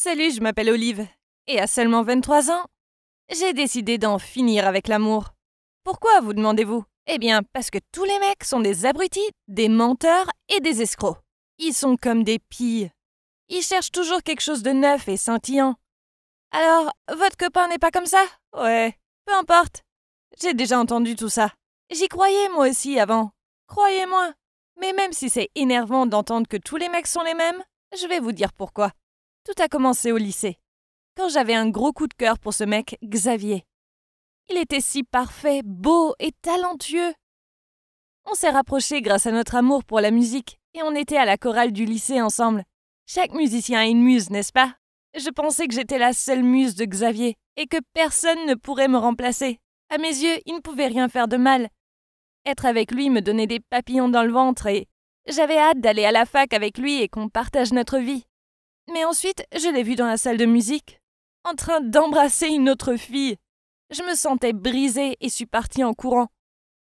Salut, je m'appelle Olive. Et à seulement 23 ans, j'ai décidé d'en finir avec l'amour. Pourquoi, vous demandez-vous Eh bien, parce que tous les mecs sont des abrutis, des menteurs et des escrocs. Ils sont comme des pilles. Ils cherchent toujours quelque chose de neuf et scintillant. Alors, votre copain n'est pas comme ça Ouais, peu importe. J'ai déjà entendu tout ça. J'y croyais moi aussi avant. Croyez-moi. Mais même si c'est énervant d'entendre que tous les mecs sont les mêmes, je vais vous dire pourquoi. Tout a commencé au lycée, quand j'avais un gros coup de cœur pour ce mec, Xavier. Il était si parfait, beau et talentueux. On s'est rapprochés grâce à notre amour pour la musique et on était à la chorale du lycée ensemble. Chaque musicien a une muse, n'est-ce pas Je pensais que j'étais la seule muse de Xavier et que personne ne pourrait me remplacer. À mes yeux, il ne pouvait rien faire de mal. Être avec lui me donnait des papillons dans le ventre et j'avais hâte d'aller à la fac avec lui et qu'on partage notre vie. Mais ensuite, je l'ai vu dans la salle de musique, en train d'embrasser une autre fille. Je me sentais brisée et suis partie en courant.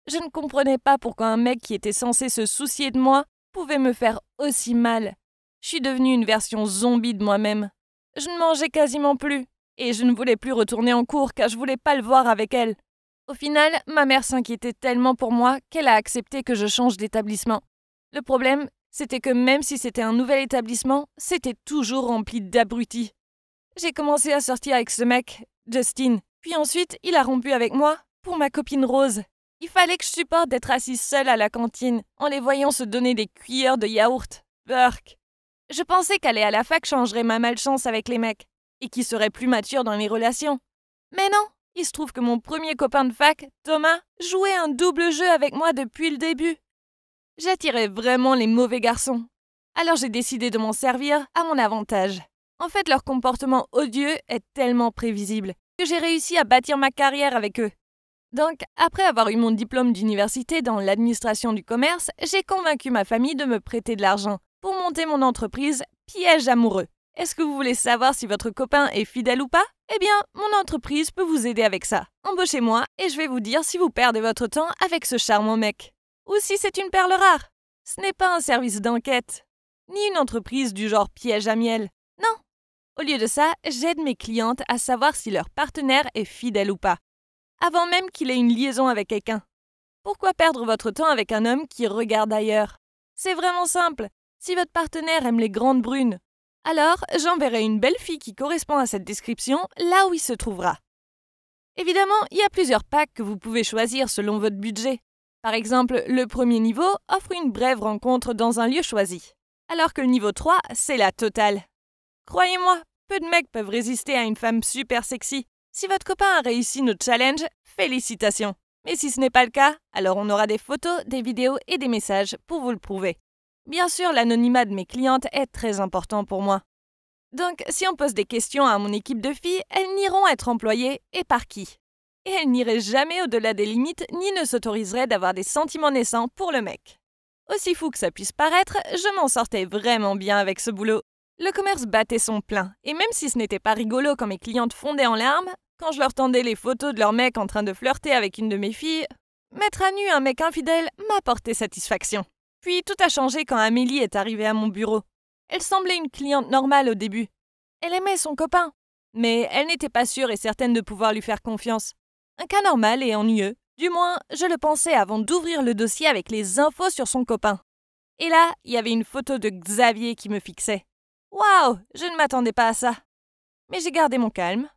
Je ne comprenais pas pourquoi un mec qui était censé se soucier de moi pouvait me faire aussi mal. Je suis devenue une version zombie de moi-même. Je ne mangeais quasiment plus, et je ne voulais plus retourner en cours car je voulais pas le voir avec elle. Au final, ma mère s'inquiétait tellement pour moi qu'elle a accepté que je change d'établissement. Le problème, c'était que même si c'était un nouvel établissement, c'était toujours rempli d'abrutis. J'ai commencé à sortir avec ce mec, Justin, puis ensuite il a rompu avec moi pour ma copine Rose. Il fallait que je supporte d'être assise seule à la cantine en les voyant se donner des cuillères de yaourt. Burk. Je pensais qu'aller à la fac changerait ma malchance avec les mecs et qu'ils seraient plus mature dans les relations. Mais non, il se trouve que mon premier copain de fac, Thomas, jouait un double jeu avec moi depuis le début. J'attirais vraiment les mauvais garçons. Alors j'ai décidé de m'en servir à mon avantage. En fait, leur comportement odieux est tellement prévisible que j'ai réussi à bâtir ma carrière avec eux. Donc, après avoir eu mon diplôme d'université dans l'administration du commerce, j'ai convaincu ma famille de me prêter de l'argent pour monter mon entreprise Piège amoureux. Est-ce que vous voulez savoir si votre copain est fidèle ou pas Eh bien, mon entreprise peut vous aider avec ça. Embauchez-moi et je vais vous dire si vous perdez votre temps avec ce charmant mec ou si c'est une perle rare. Ce n'est pas un service d'enquête, ni une entreprise du genre piège à miel. Non. Au lieu de ça, j'aide mes clientes à savoir si leur partenaire est fidèle ou pas, avant même qu'il ait une liaison avec quelqu'un. Pourquoi perdre votre temps avec un homme qui regarde ailleurs C'est vraiment simple. Si votre partenaire aime les grandes brunes, alors j'enverrai une belle fille qui correspond à cette description là où il se trouvera. Évidemment, il y a plusieurs packs que vous pouvez choisir selon votre budget. Par exemple, le premier niveau offre une brève rencontre dans un lieu choisi, alors que le niveau 3, c'est la totale. Croyez-moi, peu de mecs peuvent résister à une femme super sexy. Si votre copain a réussi notre challenge, félicitations. Mais si ce n'est pas le cas, alors on aura des photos, des vidéos et des messages pour vous le prouver. Bien sûr, l'anonymat de mes clientes est très important pour moi. Donc, si on pose des questions à mon équipe de filles, elles n'iront être employées et par qui elle n'irait jamais au-delà des limites ni ne s'autoriserait d'avoir des sentiments naissants pour le mec. Aussi fou que ça puisse paraître, je m'en sortais vraiment bien avec ce boulot. Le commerce battait son plein, et même si ce n'était pas rigolo quand mes clientes fondaient en larmes, quand je leur tendais les photos de leur mec en train de flirter avec une de mes filles, mettre à nu un mec infidèle m'apportait satisfaction. Puis tout a changé quand Amélie est arrivée à mon bureau. Elle semblait une cliente normale au début. Elle aimait son copain, mais elle n'était pas sûre et certaine de pouvoir lui faire confiance. Un cas normal et ennuyeux. Du moins, je le pensais avant d'ouvrir le dossier avec les infos sur son copain. Et là, il y avait une photo de Xavier qui me fixait. Waouh, je ne m'attendais pas à ça. Mais j'ai gardé mon calme.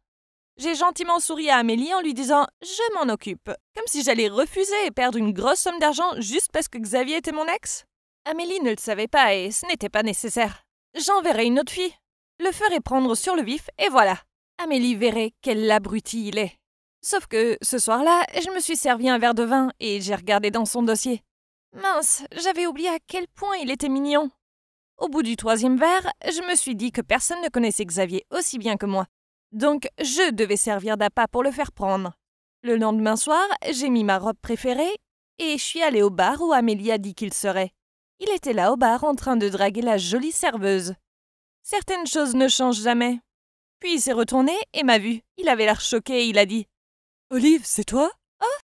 J'ai gentiment souri à Amélie en lui disant Je m'en occupe, comme si j'allais refuser et perdre une grosse somme d'argent juste parce que Xavier était mon ex. Amélie ne le savait pas et ce n'était pas nécessaire. J'enverrai une autre fille. Le ferai prendre sur le vif et voilà. Amélie verrait quel abruti il est. Sauf que ce soir-là, je me suis servi un verre de vin et j'ai regardé dans son dossier. Mince, j'avais oublié à quel point il était mignon. Au bout du troisième verre, je me suis dit que personne ne connaissait Xavier aussi bien que moi. Donc je devais servir d'appât pour le faire prendre. Le lendemain soir, j'ai mis ma robe préférée et je suis allée au bar où Amélie a dit qu'il serait. Il était là au bar en train de draguer la jolie serveuse. Certaines choses ne changent jamais. Puis il s'est retourné et m'a vu. Il avait l'air choqué et il a dit Olive, c'est toi Oh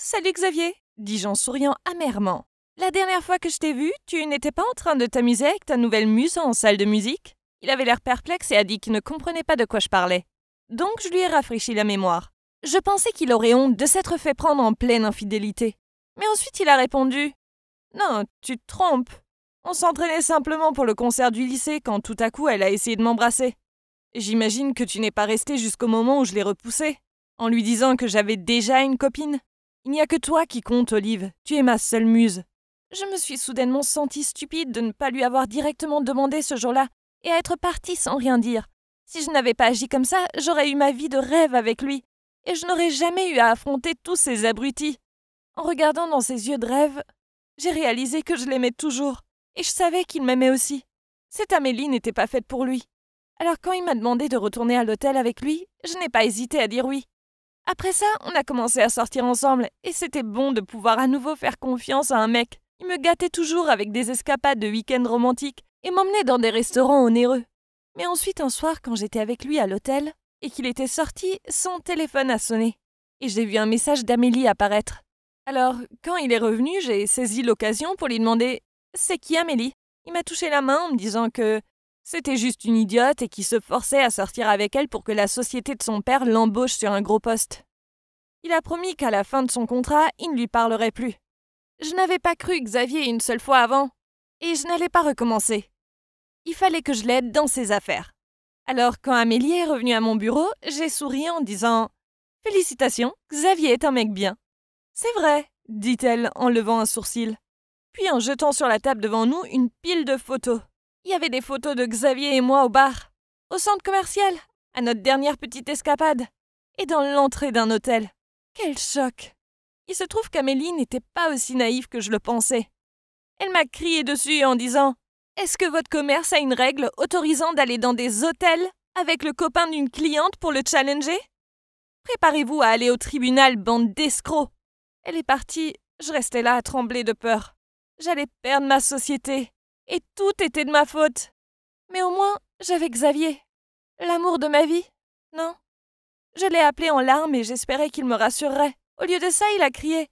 Salut Xavier dis-je en souriant amèrement. La dernière fois que je t'ai vu, tu n'étais pas en train de t'amuser avec ta nouvelle muse en salle de musique Il avait l'air perplexe et a dit qu'il ne comprenait pas de quoi je parlais. Donc je lui ai rafraîchi la mémoire. Je pensais qu'il aurait honte de s'être fait prendre en pleine infidélité. Mais ensuite il a répondu Non, tu te trompes. On s'entraînait simplement pour le concert du lycée quand tout à coup elle a essayé de m'embrasser. J'imagine que tu n'es pas resté jusqu'au moment où je l'ai repoussée en lui disant que j'avais déjà une copine. Il n'y a que toi qui compte, Olive, tu es ma seule muse. Je me suis soudainement sentie stupide de ne pas lui avoir directement demandé ce jour-là et à être partie sans rien dire. Si je n'avais pas agi comme ça, j'aurais eu ma vie de rêve avec lui, et je n'aurais jamais eu à affronter tous ces abrutis. En regardant dans ses yeux de rêve, j'ai réalisé que je l'aimais toujours, et je savais qu'il m'aimait aussi. Cette Amélie n'était pas faite pour lui. Alors quand il m'a demandé de retourner à l'hôtel avec lui, je n'ai pas hésité à dire oui. Après ça, on a commencé à sortir ensemble, et c'était bon de pouvoir à nouveau faire confiance à un mec. Il me gâtait toujours avec des escapades de week-end romantiques et m'emmenait dans des restaurants onéreux. Mais ensuite, un soir, quand j'étais avec lui à l'hôtel et qu'il était sorti, son téléphone a sonné. Et j'ai vu un message d'Amélie apparaître. Alors, quand il est revenu, j'ai saisi l'occasion pour lui demander C'est qui Amélie Il m'a touché la main en me disant que c'était juste une idiote et qui se forçait à sortir avec elle pour que la société de son père l'embauche sur un gros poste. Il a promis qu'à la fin de son contrat, il ne lui parlerait plus. Je n'avais pas cru Xavier une seule fois avant, et je n'allais pas recommencer. Il fallait que je l'aide dans ses affaires. Alors quand Amélie est revenue à mon bureau, j'ai souri en disant ⁇ Félicitations, Xavier est un mec bien ⁇ C'est vrai, dit-elle en levant un sourcil, puis en jetant sur la table devant nous une pile de photos. Il y avait des photos de Xavier et moi au bar, au centre commercial, à notre dernière petite escapade, et dans l'entrée d'un hôtel. Quel choc Il se trouve qu'Amélie n'était pas aussi naïve que je le pensais. Elle m'a crié dessus en disant Est-ce que votre commerce a une règle autorisant d'aller dans des hôtels avec le copain d'une cliente pour le challenger Préparez-vous à aller au tribunal, bande d'escrocs Elle est partie, je restais là à trembler de peur. J'allais perdre ma société, et tout était de ma faute. Mais au moins, j'avais Xavier. L'amour de ma vie, non Je l'ai appelé en larmes et j'espérais qu'il me rassurerait. Au lieu de ça, il a crié.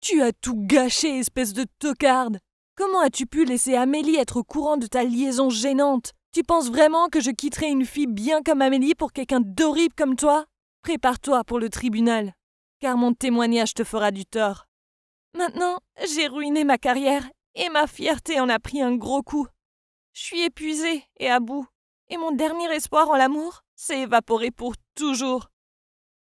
Tu as tout gâché, espèce de tocarde. Comment as-tu pu laisser Amélie être au courant de ta liaison gênante Tu penses vraiment que je quitterais une fille bien comme Amélie pour quelqu'un d'horrible comme toi Prépare-toi pour le tribunal, car mon témoignage te fera du tort. Maintenant, j'ai ruiné ma carrière et ma fierté en a pris un gros coup. Je suis épuisée et à bout, et mon dernier espoir en l'amour s'est évaporé pour toujours.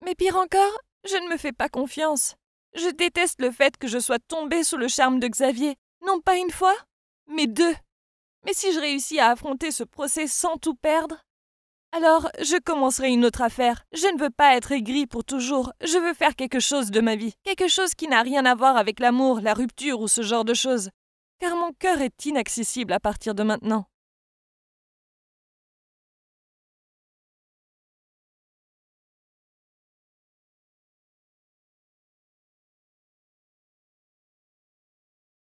Mais pire encore, je ne me fais pas confiance. Je déteste le fait que je sois tombée sous le charme de Xavier, non pas une fois, mais deux. Mais si je réussis à affronter ce procès sans tout perdre, alors je commencerai une autre affaire. Je ne veux pas être aigrie pour toujours. Je veux faire quelque chose de ma vie. Quelque chose qui n'a rien à voir avec l'amour, la rupture ou ce genre de choses car mon cœur est inaccessible à partir de maintenant.